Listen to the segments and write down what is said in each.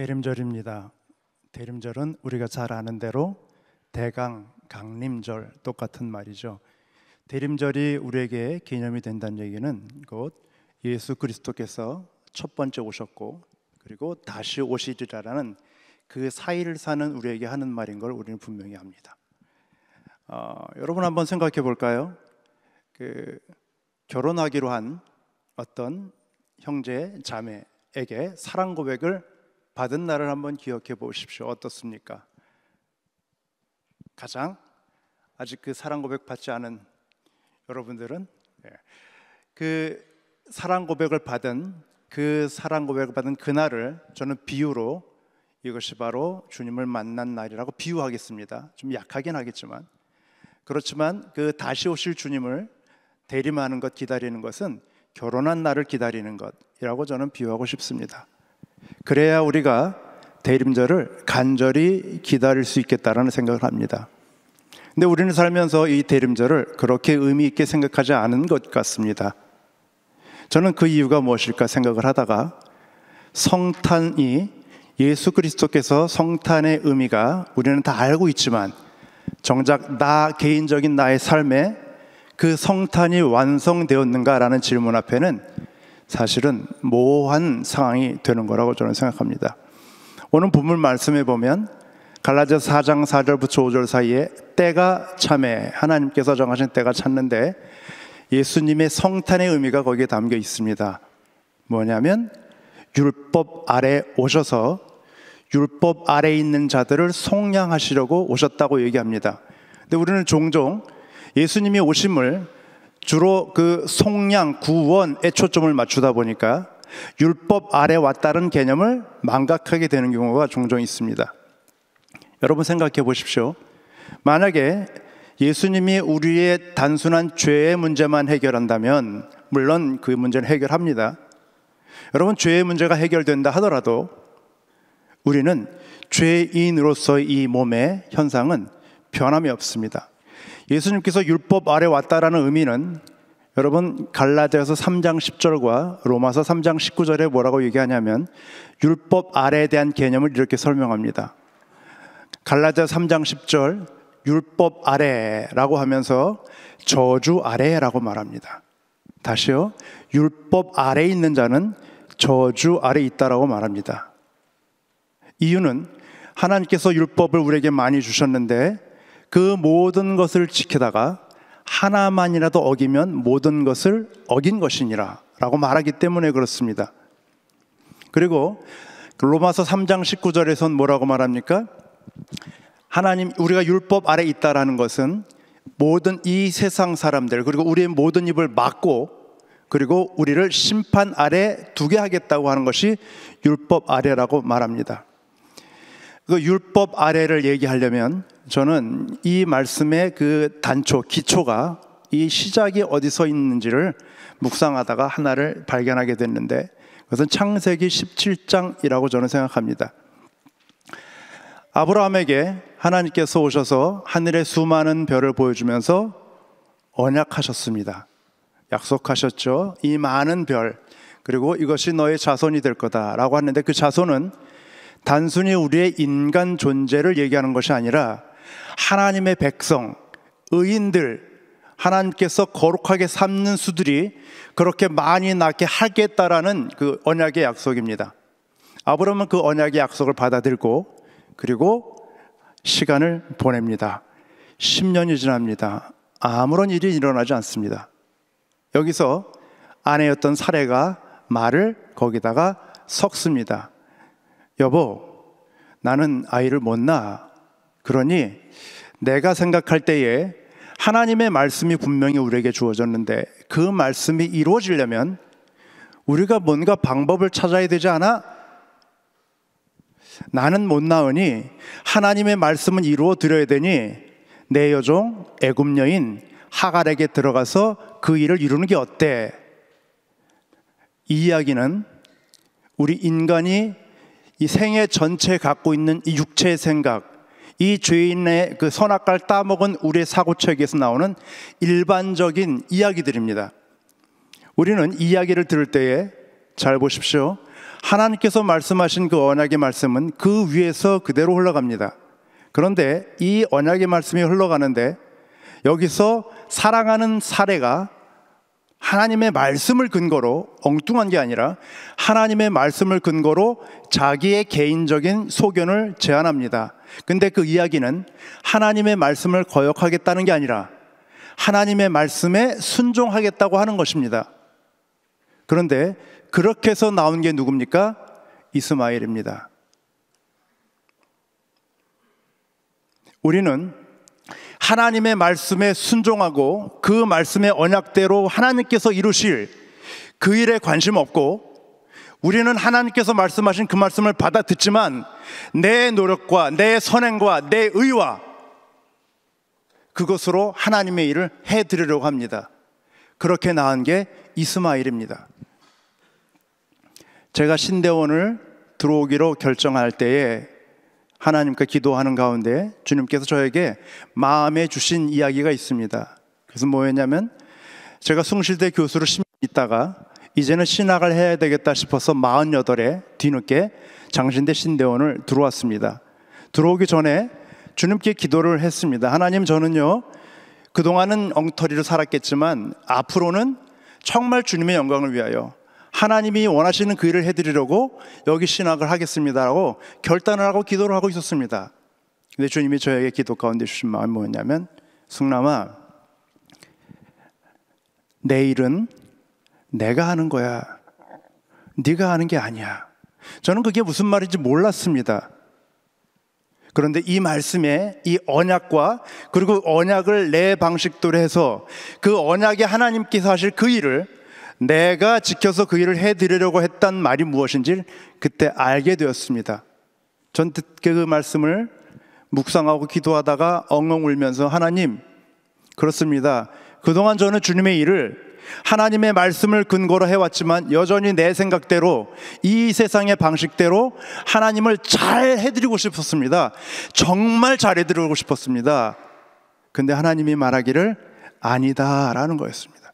대림절입니다. 대림절은 우리가 잘 아는 대로 대강 강림절 똑같은 말이죠. 대림절이 우리에게 개념이 된다는 얘기는 곧 예수 그리스도께서 첫 번째 오셨고 그리고 다시 오시리라라는 그 사이를 사는 우리에게 하는 말인 걸 우리는 분명히 압니다. 어, 여러분 한번 생각해 볼까요? 그 결혼하기로 한 어떤 형제 자매에게 사랑 고백을 받은 날을 한번 기억해 보십시오. 어떻습니까? 가장 아직 그 사랑 고백 받지 않은 여러분들은 예. 그 사랑 고백을 받은 그 사랑 고백을 받은 그날을 저는 비유로 이것이 바로 주님을 만난 날이라고 비유하겠습니다. 좀 약하긴 하겠지만 그렇지만 그 다시 오실 주님을 대림하는 것 기다리는 것은 결혼한 날을 기다리는 것이라고 저는 비유하고 싶습니다. 그래야 우리가 대림절을 간절히 기다릴 수 있겠다라는 생각을 합니다. 근데 우리는 살면서 이 대림절을 그렇게 의미 있게 생각하지 않은 것 같습니다. 저는 그 이유가 무엇일까 생각을 하다가 성탄이 예수 그리스도께서 성탄의 의미가 우리는 다 알고 있지만 정작 나 개인적인 나의 삶에 그 성탄이 완성되었는가라는 질문 앞에는 사실은 모호한 상황이 되는 거라고 저는 생각합니다. 오늘 본문 말씀해 보면 갈라디아 4장 4절부터 5절 사이에 때가 참에 하나님께서 정하신 때가 찼는데 예수님의 성탄의 의미가 거기에 담겨 있습니다. 뭐냐면 율법 아래 오셔서 율법 아래 있는 자들을 속량하시려고 오셨다고 얘기합니다. 근데 우리는 종종 예수님이 오심을 주로 그 속량, 구원에 초점을 맞추다 보니까 율법 아래 왔다는 개념을 망각하게 되는 경우가 종종 있습니다. 여러분 생각해 보십시오. 만약에 예수님이 우리의 단순한 죄의 문제만 해결한다면, 물론 그 문제는 해결합니다. 여러분, 죄의 문제가 해결된다 하더라도 우리는 죄인으로서 이 몸의 현상은 변함이 없습니다. 예수님께서 율법 아래 왔다라는 의미는 여러분 갈라디아서 3장 10절과 로마서 3장 19절에 뭐라고 얘기하냐면 율법 아래에 대한 개념을 이렇게 설명합니다. 갈라디아 3장 10절 율법 아래라고 하면서 저주 아래라고 말합니다. 다시요. 율법 아래 에 있는 자는 저주 아래 있다라고 말합니다. 이유는 하나님께서 율법을 우리에게 많이 주셨는데 그 모든 것을 지키다가 하나만이라도 어기면 모든 것을 어긴 것이니라 라고 말하기 때문에 그렇습니다. 그리고 그 로마서 3장 19절에선 뭐라고 말합니까? 하나님 우리가 율법 아래 있다라는 것은 모든 이 세상 사람들 그리고 우리의 모든 입을 막고 그리고 우리를 심판 아래 두게 하겠다고 하는 것이 율법 아래라고 말합니다. 그 율법 아래를 얘기하려면 저는 이 말씀의 그 단초, 기초가 이 시작이 어디서 있는지를 묵상하다가 하나를 발견하게 됐는데 그것은 창세기 17장이라고 저는 생각합니다. 아브라함에게 하나님께서 오셔서 하늘의 수많은 별을 보여주면서 언약하셨습니다. 약속하셨죠. 이 많은 별, 그리고 이것이 너의 자손이 될 거다라고 하는데 그 자손은 단순히 우리의 인간 존재를 얘기하는 것이 아니라 하나님의 백성, 의인들, 하나님께서 거룩하게 삼는 수들이 그렇게 많이 낳게 하겠다라는 그 언약의 약속입니다. 아브라함은 그 언약의 약속을 받아들고 그리고 시간을 보냅니다. 10년이 지납니다. 아무런 일이 일어나지 않습니다. 여기서 아내였던 사례가 말을 거기다가 섞습니다. 여보, 나는 아이를 못 낳아. 그러니 내가 생각할 때에 하나님의 말씀이 분명히 우리에게 주어졌는데 그 말씀이 이루어지려면 우리가 뭔가 방법을 찾아야 되지 않아? 나는 못 나으니 하나님의 말씀은 이루어 드려야 되니 내 여종 애굽 여인 하갈에게 들어가서 그 일을 이루는 게 어때? 이 이야기는 우리 인간이 이 생애 전체에 갖고 있는 이 육체의 생각, 이 죄인의 그 선악과를 따먹은 우리의 사고체계에서 나오는 일반적인 이야기들입니다. 우리는 이야기를 들을 때에 잘 보십시오. 하나님께서 말씀하신 그 언약의 말씀은 그 위에서 그대로 흘러갑니다. 그런데 이 언약의 말씀이 흘러가는데 여기서 사랑하는 사례가 하나님의 말씀을 근거로 엉뚱한 게 아니라 하나님의 말씀을 근거로 자기의 개인적인 소견을 제안합니다. 근데 그 이야기는 하나님의 말씀을 거역하겠다는 게 아니라 하나님의 말씀에 순종하겠다고 하는 것입니다. 그런데 그렇게 해서 나온 게 누굽니까? 이스마엘입니다. 우리는 하나님의 말씀에 순종하고 그 말씀의 언약대로 하나님께서 이루실 그 일에 관심 없고 우리는 하나님께서 말씀하신 그 말씀을 받아 듣지만 내 노력과 내 선행과 내 의와 그것으로 하나님의 일을 해 드리려고 합니다. 그렇게 나은 게 이스마일입니다. 제가 신대원을 들어오기로 결정할 때에 하나님께 기도하는 가운데 주님께서 저에게 마음에 주신 이야기가 있습니다. 그래서 뭐였냐면 제가 숭실대 교수로 10년 있다가 이제는 신학을 해야 되겠다 싶어서 48에 뒤늦게 장신대 신대원을 들어왔습니다. 들어오기 전에 주님께 기도를 했습니다. 하나님 저는요, 그동안은 엉터리로 살았겠지만 앞으로는 정말 주님의 영광을 위하여 하나님이 원하시는 그 일을 해드리려고 여기 신학을 하겠습니다라고 결단을 하고 기도를 하고 있었습니다. 근데 주님이 저에게 기도 가운데 주신 마음이 뭐였냐면, 승남아, 내일은 내가 하는 거야. 네가 하는 게 아니야. 저는 그게 무슨 말인지 몰랐습니다. 그런데 이 말씀에 이 언약과 그리고 언약을 내 방식대로 해서 그 언약에 하나님께서 하실 그 일을 내가 지켜서 그 일을 해드리려고 했단 말이 무엇인지 그때 알게 되었습니다. 전그 말씀을 묵상하고 기도하다가 엉엉 울면서 하나님, 그렇습니다. 그동안 저는 주님의 일을 하나님의 말씀을 근거로 해왔지만 여전히 내 생각대로 이 세상의 방식대로 하나님을 잘 해드리고 싶었습니다. 정말 잘 해드리고 싶었습니다. 근데 하나님이 말하기를 아니다라는 거였습니다.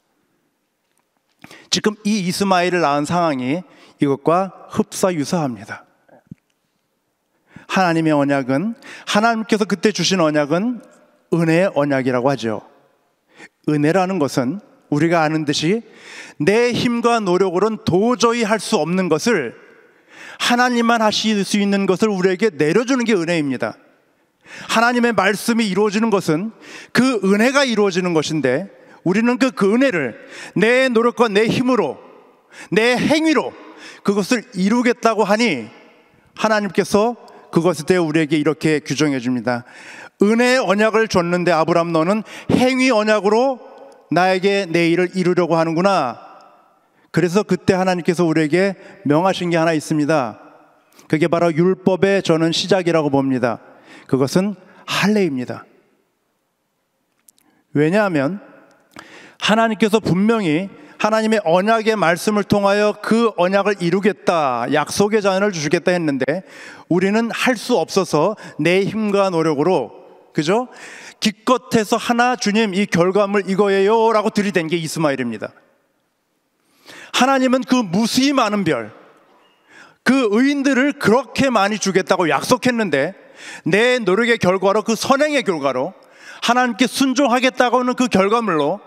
지금 이 이스마엘을 낳은 상황이 이것과 흡사유사합니다. 하나님의 언약은 하나님께서 그때 주신 언약은 은혜의 언약이라고 하죠. 은혜라는 것은 우리가 아는 듯이 내 힘과 노력으로는 도저히 할 수 없는 것을 하나님만 하실 수 있는 것을 우리에게 내려주는 게 은혜입니다. 하나님의 말씀이 이루어지는 것은 그 은혜가 이루어지는 것인데 우리는 그, 그 은혜를 내 노력과 내 힘으로 내 행위로 그것을 이루겠다고 하니 하나님께서 그것에 대해 우리에게 이렇게 규정해 줍니다. 은혜의 언약을 줬는데 아브람 너는 행위 언약으로 나에게 내 일을 이루려고 하는구나. 그래서 그때 하나님께서 우리에게 명하신 게 하나 있습니다. 그게 바로 율법의 저는 시작이라고 봅니다. 그것은 할례입니다. 왜냐하면 하나님께서 분명히 하나님의 언약의 말씀을 통하여 그 언약을 이루겠다, 약속의 자연을 주겠다 시 했는데 우리는 할 수 없어서 내 힘과 노력으로 그죠? 기껏해서 하나 주님 이 결과물 이거예요 라고 들이댄 게 이스마엘입니다. 하나님은 그 무수히 많은 별, 그 의인들을 그렇게 많이 주겠다고 약속했는데 내 노력의 결과로 그 선행의 결과로 하나님께 순종하겠다고 하는 그 결과물로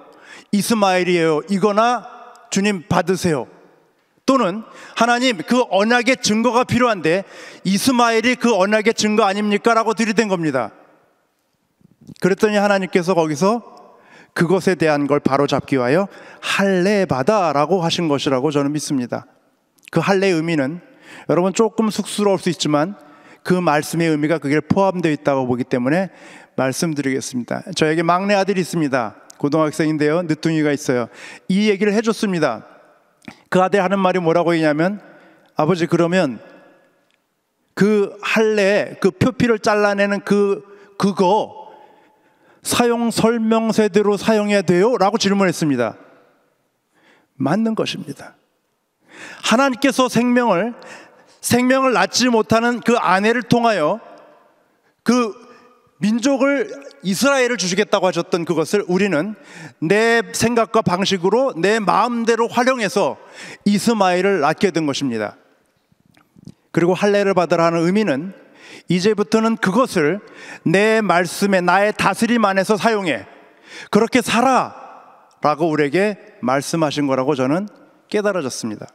이스마엘이에요. 이거나 주님 받으세요. 또는 하나님 그 언약의 증거가 필요한데 이스마엘이 그 언약의 증거 아닙니까? 라고 들이댄 겁니다. 그랬더니 하나님께서 거기서 그것에 대한 걸 바로잡기 위하여 할례받아라고 하신 것이라고 저는 믿습니다. 그 할례의 의미는 여러분 조금 쑥스러울 수 있지만 그 말씀의 의미가 그게 포함되어 있다고 보기 때문에 말씀드리겠습니다. 저에게 막내 아들이 있습니다. 고등학생인데요. 늦둥이가 있어요. 이 얘기를 해줬습니다. 그 아들 하는 말이 뭐라고 했냐면 아버지 그러면 그 할례 그 표피를 잘라내는 그 그거 사용 설명서대로 사용해야 돼요? 라고 질문했습니다. 맞는 것입니다. 하나님께서 생명을 생명을 낳지 못하는 그 아내를 통하여 그 민족을 이스라엘을 주시겠다고 하셨던 그것을 우리는 내 생각과 방식으로 내 마음대로 활용해서 이스마엘을 낳게 된 것입니다. 그리고 할례를 받으라 는 의미는 이제부터는 그것을 내 말씀에 나의 다스림 안에서 사용해. 그렇게 살아. 라고 우리에게 말씀하신 거라고 저는 깨달아졌습니다.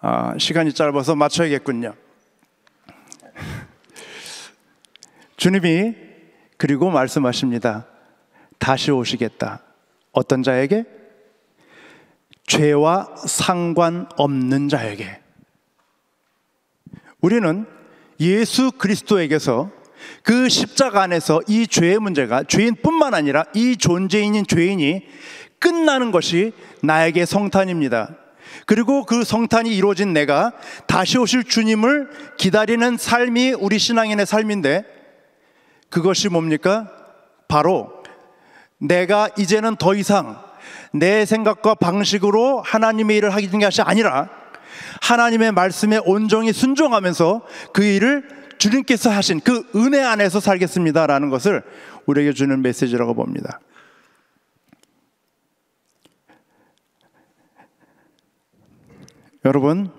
아, 시간이 짧아서 맞춰야겠군요. 주님이 그리고 말씀하십니다. 다시 오시겠다. 어떤 자에게? 죄와 상관없는 자에게. 우리는 예수 그리스도에게서 그 십자가 안에서 이 죄의 문제가 죄인뿐만 아니라 이 존재인인 죄인이 끝나는 것이 나에게 성탄입니다. 그리고 그 성탄이 이루어진 내가 다시 오실 주님을 기다리는 삶이 우리 신앙인의 삶인데 그것이 뭡니까? 바로 내가 이제는 더 이상 내 생각과 방식으로 하나님의 일을 하게 된것 아니라 하나님의 말씀에 온종이 순종하면서 그 일을 주님께서 하신 그 은혜 안에서 살겠습니다라는 것을 우리에게 주는 메시지라고 봅니다. 여러분,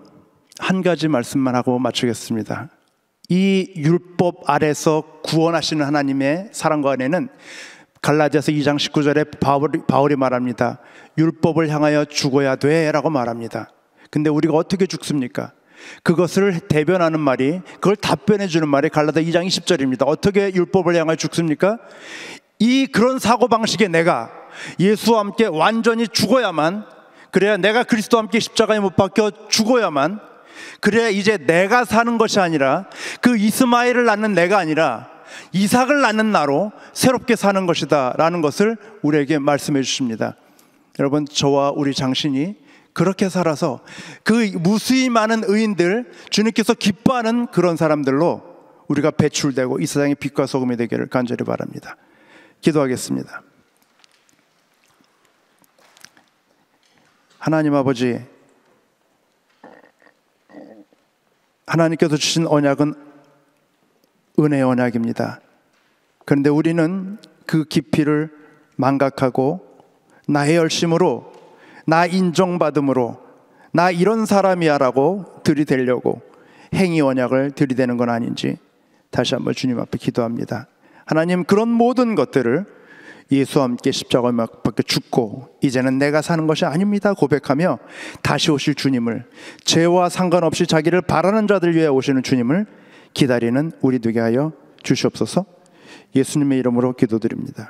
한 가지 말씀만 하고 마치겠습니다. 이 율법 아래서 구원하시는 하나님의 사랑과 은혜는 갈라디아서 2장 19절에 바울이 말합니다. 율법을 향하여 죽어야 돼라고 말합니다. 근데 우리가 어떻게 죽습니까? 그것을 대변하는 말이 그걸 답변해 주는 말이 갈라다 2장 20절입니다. 어떻게 율법을 향하여 죽습니까? 이 그런 사고 방식에 내가 예수와 함께 완전히 죽어야만 그래야 내가 그리스도와 함께 십자가에 못 박혀 죽어야만 그래야 이제 내가 사는 것이 아니라 그 이스마엘을 낳는 내가 아니라 이삭을 낳는 나로 새롭게 사는 것이다라는 것을 우리에게 말씀해 주십니다. 여러분 저와 우리 장신이 그렇게 살아서 그 무수히 많은 의인들 주님께서 기뻐하는 그런 사람들로 우리가 배출되고 이 세상의 빛과 소금이 되기를 간절히 바랍니다. 기도하겠습니다. 하나님 아버지, 하나님께서 주신 언약은 은혜 의 언약입니다. 그런데 우리는 그 깊이를 망각하고 나의 열심으로 나 인정받음으로 나 이런 사람이야라고 들이대려고 행위 원약을 들이대는 건 아닌지 다시 한번 주님 앞에 기도합니다. 하나님 그런 모든 것들을 예수와 함께 십자가 밖에 죽고 이제는 내가 사는 것이 아닙니다 고백하며 다시 오실 주님을 죄와 상관없이 자기를 바라는 자들 위해 오시는 주님을 기다리는 우리 되게 하여 주시옵소서. 예수님의 이름으로 기도드립니다.